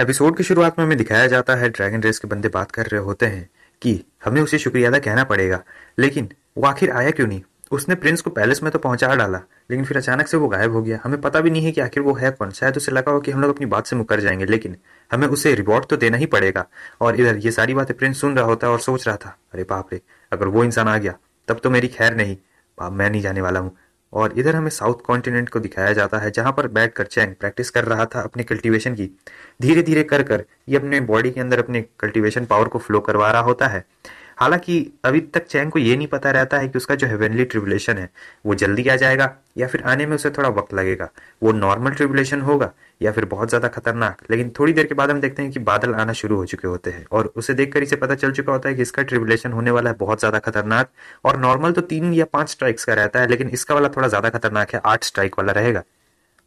episode की शुरुआत में हमें दिखाया जाता है ड्रैगन रेस के बंदे बात कर रहे होते हैं कि हमें उसे शुक्रिया अदा कहना पड़ेगा लेकिन वो आखिर आया क्यों नहीं उसने प्रिंस को पैलेस में तो पहुंचा डाला लेकिन फिर अचानक से वो गायब हो गया हमें पता भी नहीं है कि आखिर वो है कौन शायद उसे लगा हो कि हम लोग अपनी बात से मुकर जाएंगे लेकिन हमें उसे रिवॉर्ड तो देना ही पड़ेगा और इधर ये सारी बातें प्रिंस सुन रहा होता और सोच रहा था अरे बाप रे अगर वो इंसान आ गया तब तो मेरी खैर नहीं मैं नहीं जाने वाला हूँ और इधर हमें साउथ कॉन्टिनेंट को दिखाया जाता है जहाँ पर बैठ कर चैंग प्रैक्टिस कर रहा था अपने कल्टीवेशन की धीरे धीरे कर कर ये अपने बॉडी के अंदर अपने कल्टीवेशन पावर को फ्लो करवा रहा होता है हालांकि अभी तक चैंग को ये नहीं पता रहता है कि उसका जो हेवनली ट्रिबुलेशन है वो जल्दी आ जाएगा या फिर आने में उसे थोड़ा वक्त लगेगा वो नॉर्मल ट्रिबुलेशन होगा या फिर बहुत ज़्यादा खतरनाक लेकिन थोड़ी देर के बाद हम देखते हैं कि बादल आना शुरू हो चुके होते हैं और उसे देखकर इसे पता चल चुका होता है कि इसका ट्रिबुलेशन होने वाला है बहुत ज़्यादा खतरनाक और नॉर्मल तो तीन या पाँच स्ट्राइक्स का रहता है लेकिन इसका वाला थोड़ा ज़्यादा खतरनाक है आठ स्ट्राइक वाला रहेगा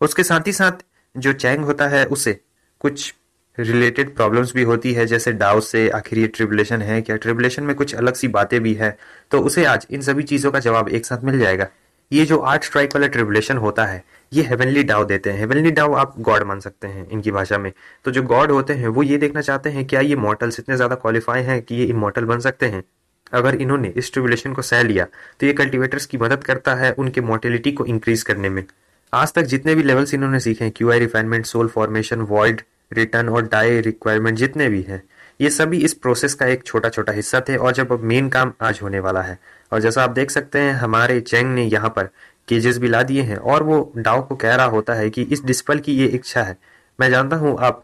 उसके साथ ही साथ जो चैंग होता है उसे कुछ रिलेटेड प्रॉब्लम्स भी होती है जैसे डाउ से आखिर ये ट्रिबुलेशन है क्या ट्रिबुलेशन में कुछ अलग सी बातें भी है तो उसे आज इन सभी चीज़ों का जवाब एक साथ मिल जाएगा ये जो आर्ट स्ट्राइक वाला ट्रिबुलेशन होता है ये हेवनली डाउ देते हैं हेवनली डाउ आप गॉड मान सकते हैं इनकी भाषा में तो जो गॉड होते हैं वो ये देखना चाहते हैं क्या ये मॉटल्स इतने ज़्यादा क्वालिफाई हैं कि ये इमोटल बन सकते हैं अगर इन्होंने इस ट्रिबुलेशन को सह लिया तो ये कल्टिवेटर्स की मदद करता है उनके मोर्टिलिटी को इंक्रीज करने में आज तक जितने भी लेवल्स इन्होंने सीखे हैं qi refinement soul formation world return और डाई रिक्वायरमेंट जितने भी हैं ये सभी इस प्रोसेस का एक छोटा छोटा हिस्सा थे और जब मेन काम आज होने वाला है और जैसा आप देख सकते हैं हमारे चेंग ने यहाँ पर केजेस भी ला दिए हैं और वो डाओ को कह रहा होता है कि इस डिस्पल की ये इच्छा है मैं जानता हूँ आप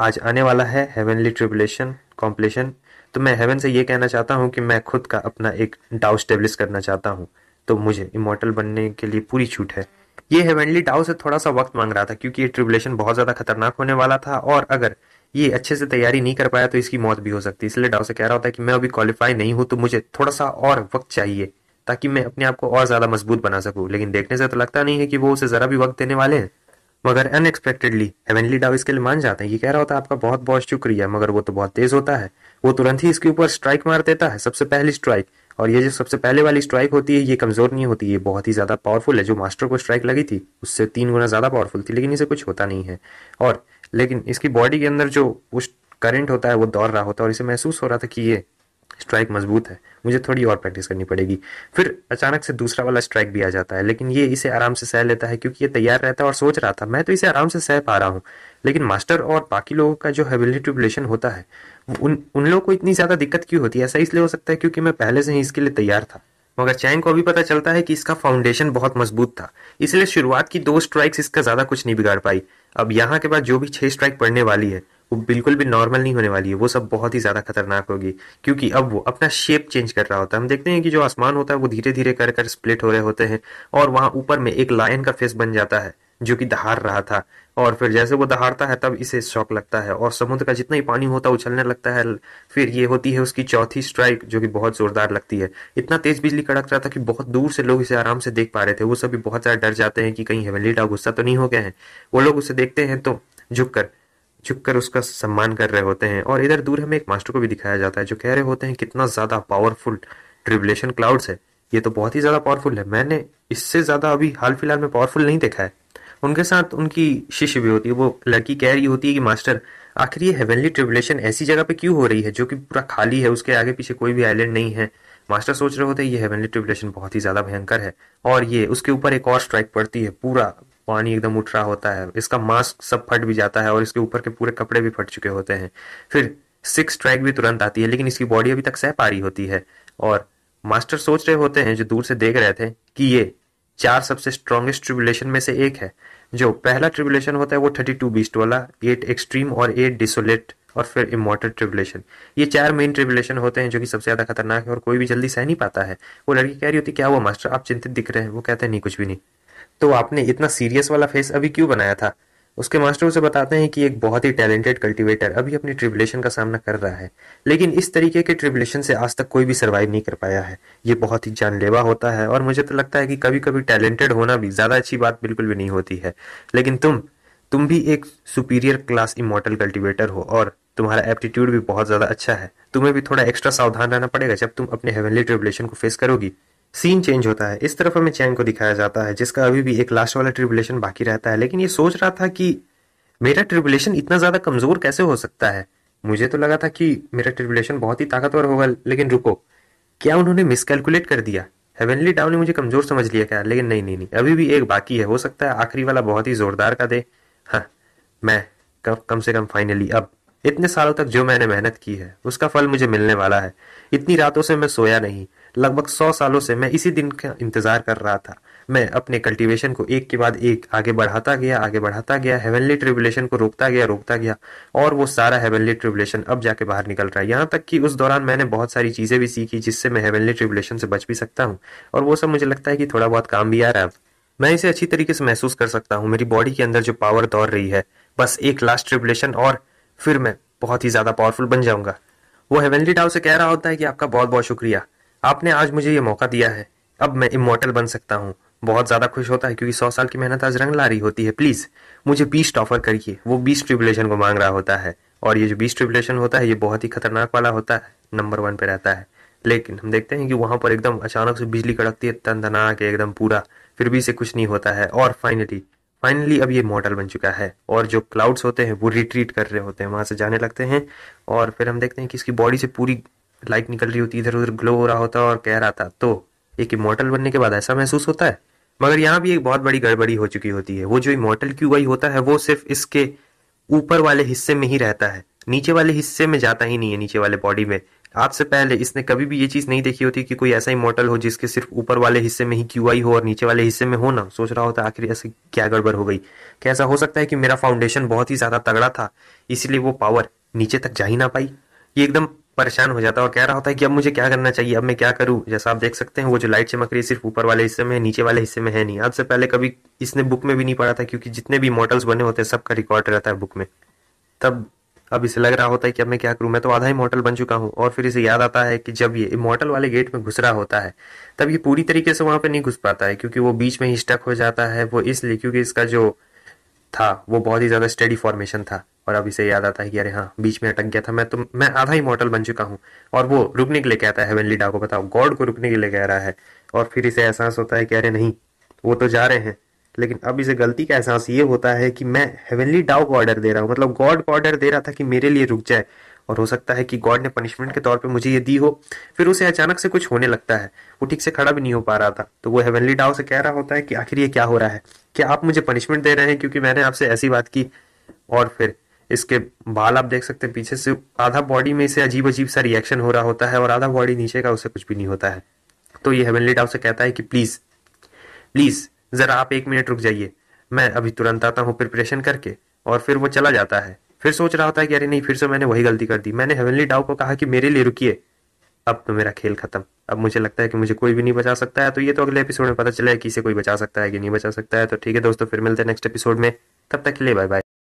आज आने वाला है हेवनली ट्रिबुलेशन कॉम्पलेशन तो मैं हेवन से ये कहना चाहता हूँ कि मैं खुद का अपना एक डाउ स्टेब्लिश करना चाहता हूँ तो मुझे इमोटल बनने के लिए पूरी छूट है ये हेवनली डाउ से थोड़ा सा वक्त मांग रहा था क्योंकि ये ट्रिबुलेशन बहुत ज़्यादा खतरनाक होने वाला था और अगर ये अच्छे से तैयारी नहीं कर पाया तो इसकी मौत भी हो सकती है इसलिए डाउ से कह रहा होता है कि मैं अभी क्वालिफाई नहीं हूं तो मुझे थोड़ा सा और वक्त चाहिए ताकि मैं अपने आप को और ज़्यादा मजबूत बना सकूँ लेकिन देखने से तो लगता नहीं है कि वो उसे ज़रा भी वक्त देने वाले हैं मगर अनएक्सपेक्टेडली हेवनली डाउ इसके लिए मान जाते हैं ये कह रहा होता है आपका बहुत बहुत शुक्रिया मगर वो तो बहुत तेज होता है वो तुरंत ही इसके ऊपर स्ट्राइक मार देता है सबसे पहली स्ट्राइक और ये जो सबसे पहले वाली स्ट्राइक होती है ये कमज़ोर नहीं होती ये बहुत ही ज़्यादा पावरफुल है जो मास्टर को स्ट्राइक लगी थी उससे तीन गुना ज़्यादा पावरफुल थी लेकिन इसे कुछ होता नहीं है और लेकिन इसकी बॉडी के अंदर जो उस करंट होता है वो दौड़ रहा होता है और इसे महसूस हो रहा था कि ये स्ट्राइक मजबूत है मुझे थोड़ी और प्रैक्टिस करनी पड़ेगी फिर अचानक से दूसरा वाला स्ट्राइक भी आ जाता है लेकिन ये इसे आराम से सह लेता है क्योंकि ये तैयार रहता है और सोच रहा था मैं तो इसे आराम से सह पा रहा हूँ लेकिन मास्टर और बाकी लोगों का जो हैबिलिटेबलेशन होता है उन उन लोगों को इतनी ज़्यादा दिक्कत क्यों होती है ऐसा इसलिए हो सकता है क्योंकि मैं पहले से ही इसके लिए तैयार था मगर चैंग को भी पता चलता है कि इसका फाउंडेशन बहुत मजबूत था इसलिए शुरुआत की दो स्ट्राइक्स इसका ज़्यादा कुछ नहीं बिगाड़ पाई अब यहाँ के बाद जो भी छह स्ट्राइक पड़ने वाली है वो बिल्कुल भी नॉर्मल नहीं होने वाली है वो सब बहुत ही ज़्यादा खतरनाक होगी क्योंकि अब वो अपना शेप चेंज कर रहा होता है हम देखते हैं कि जो आसमान होता है वो धीरे धीरे कर कर स्प्लिट हो रहे होते हैं और वहां ऊपर में एक लायन का फेस बन जाता है जो कि दहाड़ रहा था और फिर जैसे वो दहाड़ता है तब इसे शौक लगता है और समुद्र का जितना ही पानी होता है उछलने लगता है फिर ये होती है उसकी चौथी स्ट्राइक जो कि बहुत जोरदार लगती है इतना तेज बिजली कड़क रहा था कि बहुत दूर से लोग इसे आराम से देख पा रहे थे वो सभी बहुत ज्यादा डर जाते हैं कि कहीं हेवनली डा गुस्सा तो नहीं हो गए हैं वो लोग उसे देखते हैं तो झुक कर छुप कर उसका सम्मान कर रहे होते हैं और इधर दूर हमें एक मास्टर को भी दिखाया जाता है जो कह रहे होते हैं कितना ज्यादा पावरफुल ट्रिबुलेशन क्लाउड्स है ये तो बहुत ही ज्यादा पावरफुल है मैंने इससे ज्यादा अभी हाल फिलहाल में पावरफुल नहीं देखा है उनके साथ उनकी शिष्य भी होती है वो लड़की कह रही होती है कि मास्टर आखिर ये हेवनली ट्रिबुलेशन ऐसी जगह पे क्यों हो रही है जो कि पूरा खाली है उसके आगे पीछे कोई भी आइलैंड नहीं है मास्टर सोच रहे होते ये हेवनली ट्रिबुलेशन बहुत ही ज़्यादा भयंकर है और ये उसके ऊपर एक और स्ट्राइक पड़ती है पूरा पानी एकदम उठ रहा होता है इसका मास्क सब फट भी जाता है और इसके ऊपर के पूरे कपड़े भी फट चुके होते हैं फिर सिक्स स्ट्राइक भी तुरंत आती है लेकिन इसकी बॉडी अभी तक सह पा रही होती है और मास्टर सोच रहे होते हैं जो दूर से देख रहे थे कि ये चार सबसे स्ट्रॉन्गेस्ट ट्रिबुलेशन में से एक है जो पहला ट्रिबुलेशन होता है वो थर्टी टू बीस्ट वाला एट एक्सट्रीम और एट डिसोलेट और फिर इमोटल ट्रिबुलेशन ये चार मेन ट्रिबुलेशन होते हैं जो कि सबसे ज़्यादा खतरनाक है और कोई भी जल्दी सह नहीं पाता है वो लड़की कह रही होती क्या हुआ मास्टर आप चिंतित दिख रहे हैं वो कहते हैं नहीं कुछ भी नहीं तो आपने इतना सीरियस वाला फेस अभी क्यों बनाया था उसके मास्टर उसे बताते हैं कि एक बहुत ही टैलेंटेड कल्टीवेटर अभी अपनी ट्रिबुलेशन का सामना कर रहा है लेकिन इस तरीके के ट्रिबुलेशन से आज तक कोई भी सर्वाइव नहीं कर पाया है ये बहुत ही जानलेवा होता है और मुझे तो लगता है कि कभी कभी टैलेंटेड होना भी ज़्यादा अच्छी बात बिल्कुल भी नहीं होती है लेकिन तुम तुम भी एक सुपीरियर क्लास इमोटल कल्टिवेटर हो और तुम्हारा एप्टीट्यूड भी बहुत ज़्यादा अच्छा है तुम्हें भी थोड़ा एक्स्ट्रा सावधान रहना पड़ेगा जब तुम अपने हेवनली ट्रिबुलेशन को फेस करोगी सीन चेंज होता है इस तरफ हमें चैन को दिखाया जाता है जिसका अभी भी एक लास्ट वाला ट्रिबुलेशन बाकी रहता है लेकिन ये सोच रहा था कि मेरा ट्रिबुलेशन इतना ज़्यादा कमज़ोर कैसे हो सकता है मुझे तो लगा था कि मेरा ट्रिबुलेशन बहुत ही ताकतवर होगा लेकिन रुको क्या उन्होंने मिसकैलकुलेट कर दिया हेवनली डाउन ने मुझे कमज़ोर समझ लिया क्या लेकिन नहीं नहीं नहीं अभी भी एक बाकी है हो सकता है आखिरी वाला बहुत ही ज़ोरदार का दे हाँ मैं कम से कम फाइनली अब इतने सालों तक जो मैंने मेहनत की है उसका फल मुझे मिलने वाला है इतनी रातों से मैं सोया नहीं लगभग सौ सालों से मैं इसी दिन का इंतजार कर रहा था मैं अपने कल्टीवेशन को एक के बाद एक आगे बढ़ाता गया आगे बढ़ाता गया हेवनली ट्रिबुलेशन को रोकता गया रोकता गया और वो सारा हेवनली ट्रिबुलेशन अब जाके बाहर निकल रहा है यहाँ तक कि उस दौरान मैंने बहुत सारी चीज़ें भी सीखी जिससे मैं हेवनली ट्रिबुलेशन से बच भी सकता हूँ और वो सब मुझे लगता है कि थोड़ा बहुत काम भी आ रहा है मैं इसे अच्छी तरीके से महसूस कर सकता हूँ मेरी बॉडी के अंदर जो पावर दौड़ रही है बस एक लास्ट ट्रिबुलेशन और फिर मैं बहुत ही ज़्यादा पावरफुल बन जाऊंगा वो हेवनली टाव से कह रहा होता है कि आपका बहुत बहुत शुक्रिया आपने आज मुझे ये मौका दिया है अब मैं इमोटल बन सकता हूँ बहुत ज़्यादा खुश होता है क्योंकि सौ साल की मेहनत आज रंग ला रही होती है प्लीज़ मुझे बीस्ट ऑफर करिए वो बीस ट्रिबुलेशन को मांग रहा होता है और ये जो बीस ट्रिबुलेशन होता है ये बहुत ही खतरनाक वाला होता है नंबर वन पे रहता है लेकिन हम देखते हैं कि वहां पर एकदम अचानक से बिजली कड़कती है तन के एकदम पूरा फिर भी इसे कुछ नहीं होता है और फाइनली फाइनली अब ये मॉडल बन चुका है और जो क्लाउड्स होते हैं वो रिट्रीट कर रहे होते हैं वहाँ से जाने लगते हैं और फिर हम देखते हैं कि इसकी बॉडी से पूरी लाइट निकल रही होती इधर उधर ग्लो हो रहा होता और कह रहा था तो एक इमोटल बनने के बाद ऐसा महसूस होता है मगर यहाँ भी एक बहुत बड़ी गड़बड़ी हो चुकी होती है वो जो इमोटल क्यू वाई होता है वो सिर्फ इसके ऊपर वाले हिस्से में ही रहता है नीचे वाले हिस्से में जाता ही नहीं है नीचे वाले बॉडी में आपसे पहले इसने कभी भी ये चीज नहीं देखी होती कि कोई ऐसा ही मॉडल हो जिसके सिर्फ ऊपर वाले हिस्से में ही क्यू हो और नीचे वाले हिस्से में हो ना सोच रहा होता आखिर ऐसे क्या गड़बड़ हो गई क्या ऐसा हो सकता है कि मेरा फाउंडेशन बहुत ही ज्यादा तगड़ा था इसलिए वो पावर नीचे तक जा ही ना पाई ये एकदम परेशान हो जाता है और कह रहा होता है कि अब मुझे क्या करना चाहिए अब मैं क्या करूं जैसा आप देख सकते हैं वो जो लाइट चमक रही है सिर्फ ऊपर वाले हिस्से में नीचे वाले हिस्से में है नहीं आज से पहले कभी इसने बुक में भी नहीं पढ़ा था क्योंकि जितने भी मॉडल्स बने होते हैं सबका रिकॉर्ड रहता है बुक में तब अब इसे लग रहा होता है कि अब मैं क्या करूं मैं तो आधा इमोटल बन चुका हूं और फिर इसे याद आता है कि जब ये इमोटल वाले गेट में घुस रहा होता है तब ये पूरी तरीके से वहां पर नहीं घुस पाता है क्योंकि वो बीच में ही स्टक हो जाता है वो इसलिए क्योंकि इसका जो था वो बहुत ही ज्यादा स्टडी फॉर्मेशन था और अब इसे याद आता है कि अरे हाँ बीच में अटक गया था मैं तो मैं आधा ही मॉडल बन चुका हूँ और वो रुकने के लिए कहता है हेवनली डा को बताओ गॉड को रुकने के लिए कह रहा है और फिर इसे एहसास होता है कि अरे नहीं वो तो जा रहे हैं लेकिन अब इसे गलती का एहसास ये होता है कि मैं हेवनली डाउ को ऑर्डर दे रहा हूँ मतलब गॉड को ऑर्डर दे रहा था कि मेरे लिए रुक जाए और हो सकता है कि गॉड ने पनिशमेंट के तौर पे मुझे ये दी हो फिर उसे अचानक से कुछ होने लगता है वो ठीक से खड़ा भी नहीं हो पा रहा था तो वो हेवनली डाउ से कह रहा होता है कि आखिर ये क्या हो रहा है क्या आप मुझे पनिशमेंट दे रहे हैं क्योंकि मैंने आपसे ऐसी बात की और फिर इसके बाल आप देख सकते हैं पीछे से आधा बॉडी में इसे अजीब अजीब सा रिएक्शन हो रहा होता है और आधा बॉडी नीचे का उसे कुछ भी नहीं होता है तो ये हेवनली डाउ से कहता है कि प्लीज प्लीज ज़रा आप एक मिनट रुक जाइए मैं अभी तुरंत आता हूँ प्रिपरेशन करके और फिर वो चला जाता है फिर सोच रहा होता है कि अरे नहीं फिर से मैंने वही गलती कर दी मैंने हेवनली डाउ को कहा कि मेरे लिए रुकिए अब तो मेरा खेल खत्म अब मुझे लगता है कि मुझे कोई भी नहीं बचा सकता है तो ये तो अगले एपिसोड में पता चला है कि इसे कोई बचा सकता है कि नहीं बचा सकता है तो ठीक है दोस्तों फिर मिलते हैं नेक्स्ट एपिसोड में तब तक के लिए बाय बाय